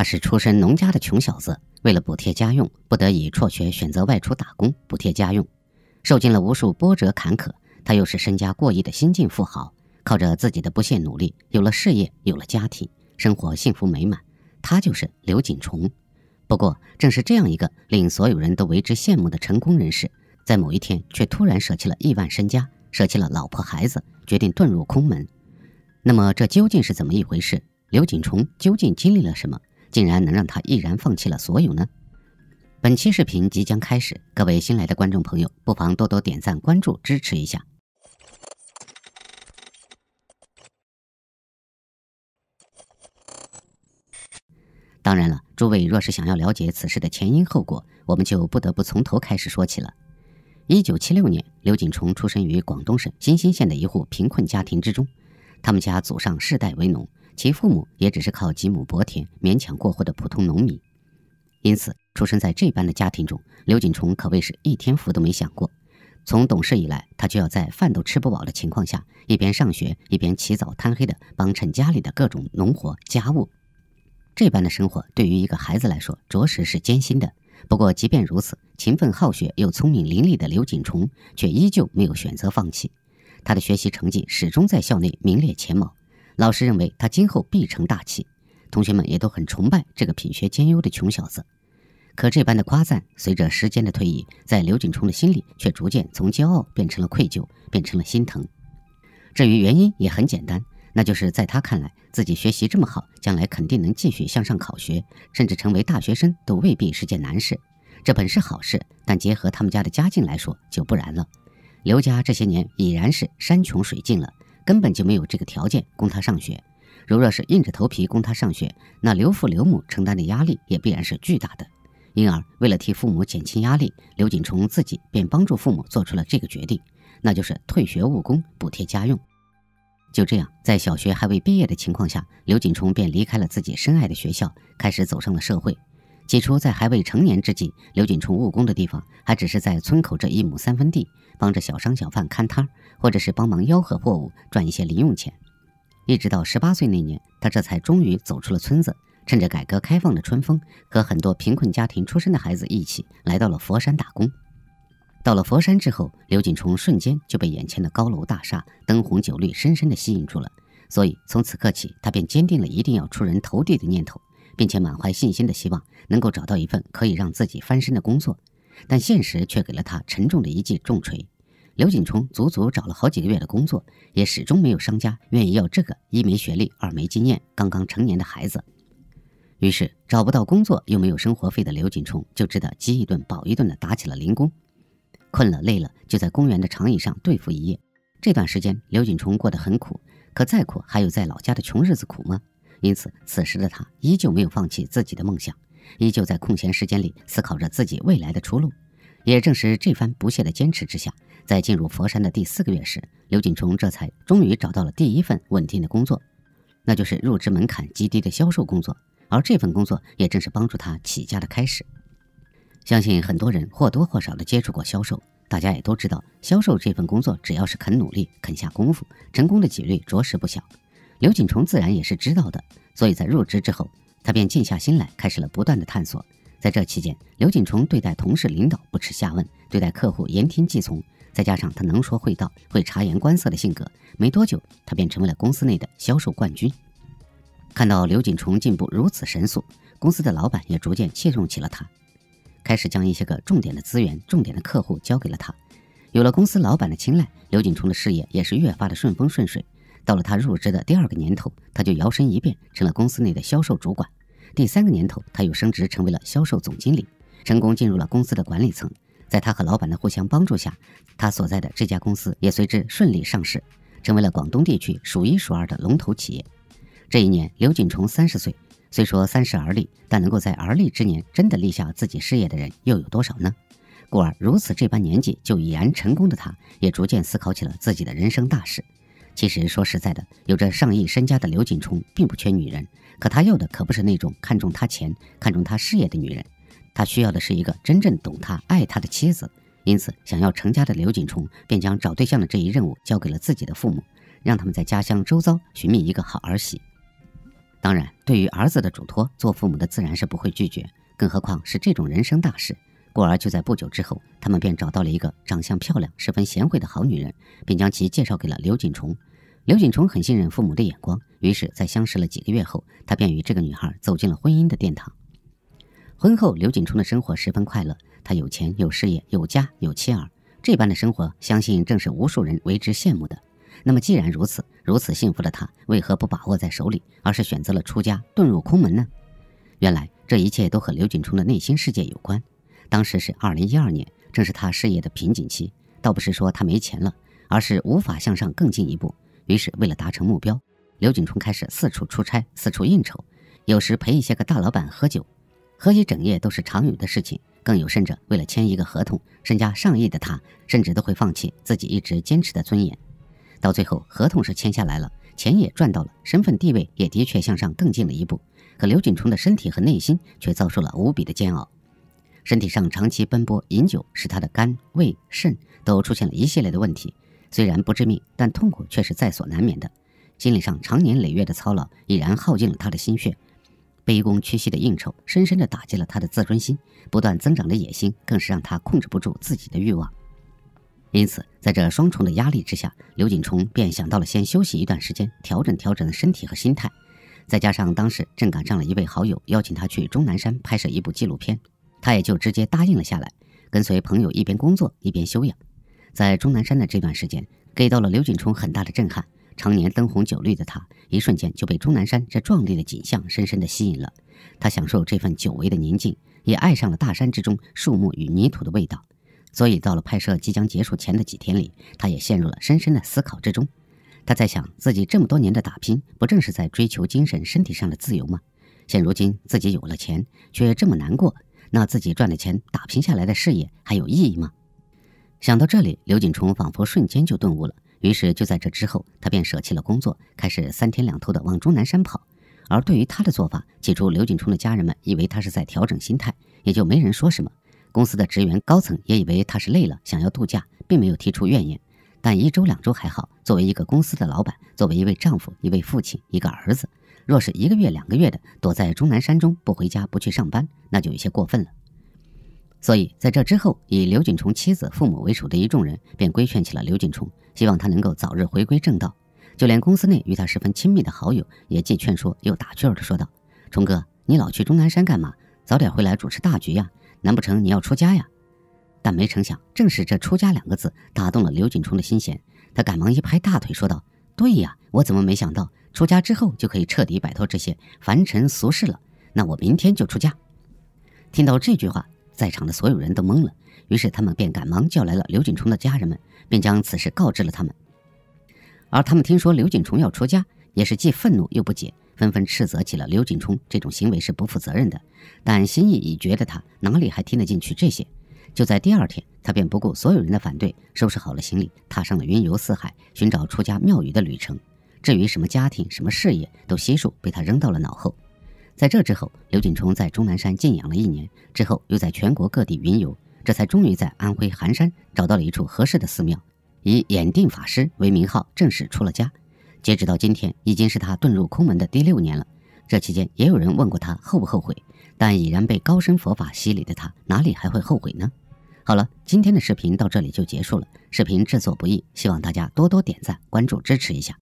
他是出身农家的穷小子，为了补贴家用，不得已辍学，选择外出打工补贴家用，受尽了无数波折坎坷。他又是身家过亿的新晋富豪，靠着自己的不懈努力，有了事业，有了家庭，生活幸福美满。他就是刘锦崇。不过，正是这样一个令所有人都为之羡慕的成功人士，在某一天却突然舍弃了亿万身家，舍弃了老婆孩子，决定遁入空门。那么，这究竟是怎么一回事？刘锦崇究竟经历了什么？竟然能让他毅然放弃了所有呢？本期视频即将开始，各位新来的观众朋友，不妨多多点赞、关注、支持一下。当然了，诸位若是想要了解此事的前因后果，我们就不得不从头开始说起了。一九七六年，刘锦冲出生于广东省新兴县的一户贫困家庭之中，他们家祖上世代为农。其父母也只是靠几亩薄田勉强过活的普通农民，因此出生在这般的家庭中，刘景崇可谓是一天福都没享过。从懂事以来，他就要在饭都吃不饱的情况下，一边上学，一边起早贪黑的帮衬家里的各种农活、家务。这般的生活对于一个孩子来说，着实是艰辛的。不过，即便如此，勤奋好学又聪明伶俐的刘景崇却依旧没有选择放弃。他的学习成绩始终在校内名列前茅。老师认为他今后必成大器，同学们也都很崇拜这个品学兼优的穷小子。可这般的夸赞，随着时间的推移，在刘景冲的心里却逐渐从骄傲变成了愧疚，变成了心疼。至于原因也很简单，那就是在他看来，自己学习这么好，将来肯定能继续向上考学，甚至成为大学生都未必是件难事。这本是好事，但结合他们家的家境来说就不然了。刘家这些年已然是山穷水尽了。根本就没有这个条件供他上学，如若是硬着头皮供他上学，那刘父刘母承担的压力也必然是巨大的。因而，为了替父母减轻压力，刘锦冲自己便帮助父母做出了这个决定，那就是退学务工补贴家用。就这样，在小学还未毕业的情况下，刘锦冲便离开了自己深爱的学校，开始走上了社会。起初，在还未成年之际，刘锦冲务工的地方还只是在村口这一亩三分地，帮着小商小贩看摊，或者是帮忙吆喝货物，赚一些零用钱。一直到十八岁那年，他这才终于走出了村子，趁着改革开放的春风，和很多贫困家庭出身的孩子一起来到了佛山打工。到了佛山之后，刘锦冲瞬间就被眼前的高楼大厦、灯红酒绿深深地吸引住了，所以从此刻起，他便坚定了一定要出人头地的念头。并且满怀信心的希望能够找到一份可以让自己翻身的工作，但现实却给了他沉重的一记重锤。刘锦冲足足找了好几个月的工作，也始终没有商家愿意要这个一没学历二没经验、刚刚成年的孩子。于是找不到工作又没有生活费的刘锦冲，就只得饥一顿饱一顿的打起了零工。困了累了，就在公园的长椅上对付一夜。这段时间，刘锦冲过得很苦，可再苦，还有在老家的穷日子苦吗？因此，此时的他依旧没有放弃自己的梦想，依旧在空闲时间里思考着自己未来的出路。也正是这番不懈的坚持之下，在进入佛山的第四个月时，刘景冲这才终于找到了第一份稳定的工作，那就是入职门槛极低的销售工作。而这份工作也正是帮助他起家的开始。相信很多人或多或少的接触过销售，大家也都知道，销售这份工作，只要是肯努力、肯下功夫，成功的几率着实不小。刘锦崇自然也是知道的，所以在入职之后，他便静下心来，开始了不断的探索。在这期间，刘锦崇对待同事、领导不耻下问，对待客户言听计从，再加上他能说会道、会察言观色的性格，没多久，他便成为了公司内的销售冠军。看到刘锦崇进步如此神速，公司的老板也逐渐器重起了他，开始将一些个重点的资源、重点的客户交给了他。有了公司老板的青睐，刘锦崇的事业也是越发的顺风顺水。到了他入职的第二个年头，他就摇身一变成了公司内的销售主管；第三个年头，他又升职成为了销售总经理，成功进入了公司的管理层。在他和老板的互相帮助下，他所在的这家公司也随之顺利上市，成为了广东地区数一数二的龙头企业。这一年，刘锦崇三十岁，虽说三十而立，但能够在而立之年真的立下自己事业的人又有多少呢？故而，如此这般年纪就已然成功的他，也逐渐思考起了自己的人生大事。其实说实在的，有着上亿身家的刘锦冲并不缺女人，可他要的可不是那种看中他钱、看中他事业的女人，他需要的是一个真正懂他、爱他的妻子。因此，想要成家的刘锦冲便将找对象的这一任务交给了自己的父母，让他们在家乡周遭寻觅一个好儿媳。当然，对于儿子的嘱托，做父母的自然是不会拒绝，更何况是这种人生大事。故而，就在不久之后，他们便找到了一个长相漂亮、十分贤惠的好女人，并将其介绍给了刘景崇。刘景崇很信任父母的眼光，于是，在相识了几个月后，他便与这个女孩走进了婚姻的殿堂。婚后，刘景崇的生活十分快乐，他有钱、有事业、有家、有妻儿，这般的生活，相信正是无数人为之羡慕的。那么，既然如此，如此幸福的他，为何不把握在手里，而是选择了出家、遁入空门呢？原来，这一切都和刘景崇的内心世界有关。当时是二零一二年，正是他事业的瓶颈期。倒不是说他没钱了，而是无法向上更进一步。于是，为了达成目标，刘景春开始四处出差，四处应酬，有时陪一些个大老板喝酒，喝一整夜都是常有的事情。更有甚者，为了签一个合同，身家上亿的他，甚至都会放弃自己一直坚持的尊严。到最后，合同是签下来了，钱也赚到了，身份地位也的确向上更进了一步。可刘景春的身体和内心却遭受了无比的煎熬。身体上长期奔波、饮酒，使他的肝、胃、肾都出现了一系列的问题。虽然不致命，但痛苦却是在所难免的。心理上长年累月的操劳，已然耗尽了他的心血。卑躬屈膝的应酬，深深的打击了他的自尊心。不断增长的野心，更是让他控制不住自己的欲望。因此，在这双重的压力之下，刘景冲便想到了先休息一段时间，调整调整身体和心态。再加上当时正赶上了一位好友邀请他去终南山拍摄一部纪录片。他也就直接答应了下来，跟随朋友一边工作一边休养。在钟南山的这段时间，给到了刘景冲很大的震撼。常年灯红酒绿的他，一瞬间就被钟南山这壮丽的景象深深的吸引了。他享受这份久违的宁静，也爱上了大山之中树木与泥土的味道。所以到了拍摄即将结束前的几天里，他也陷入了深深的思考之中。他在想，自己这么多年的打拼，不正是在追求精神、身体上的自由吗？现如今自己有了钱，却这么难过。那自己赚的钱，打拼下来的事业还有意义吗？想到这里，刘锦冲仿佛瞬间就顿悟了。于是，就在这之后，他便舍弃了工作，开始三天两头的往终南山跑。而对于他的做法，起初刘锦冲的家人们以为他是在调整心态，也就没人说什么。公司的职员、高层也以为他是累了，想要度假，并没有提出怨言。但一周、两周还好。作为一个公司的老板，作为一位丈夫、一位父亲、一个儿子。若是一个月、两个月的躲在终南山中不回家、不去上班，那就有些过分了。所以在这之后，以刘锦崇妻子、父母为首的一众人便规劝起了刘锦崇，希望他能够早日回归正道。就连公司内与他十分亲密的好友，也既劝说又打趣的说道：“冲哥，你老去终南山干嘛？早点回来主持大局呀！难不成你要出家呀？”但没成想，正是这“出家”两个字打动了刘锦冲的心弦，他赶忙一拍大腿说道：“对呀，我怎么没想到？”出家之后就可以彻底摆脱这些凡尘俗事了。那我明天就出家。听到这句话，在场的所有人都懵了。于是他们便赶忙叫来了刘锦冲的家人们，并将此事告知了他们。而他们听说刘锦冲要出家，也是既愤怒又不解，纷纷斥责起了刘锦冲这种行为是不负责任的。但心意已决的他哪里还听得进去这些？就在第二天，他便不顾所有人的反对，收拾好了行李，踏上了云游四海、寻找出家庙宇的旅程。至于什么家庭、什么事业，都悉数被他扔到了脑后。在这之后，刘景冲在终南山静养了一年，之后又在全国各地云游，这才终于在安徽含山找到了一处合适的寺庙，以演定法师为名号正式出了家。截止到今天，已经是他遁入空门的第六年了。这期间也有人问过他后不后悔，但已然被高深佛法洗礼的他，哪里还会后悔呢？好了，今天的视频到这里就结束了。视频制作不易，希望大家多多点赞、关注、支持一下。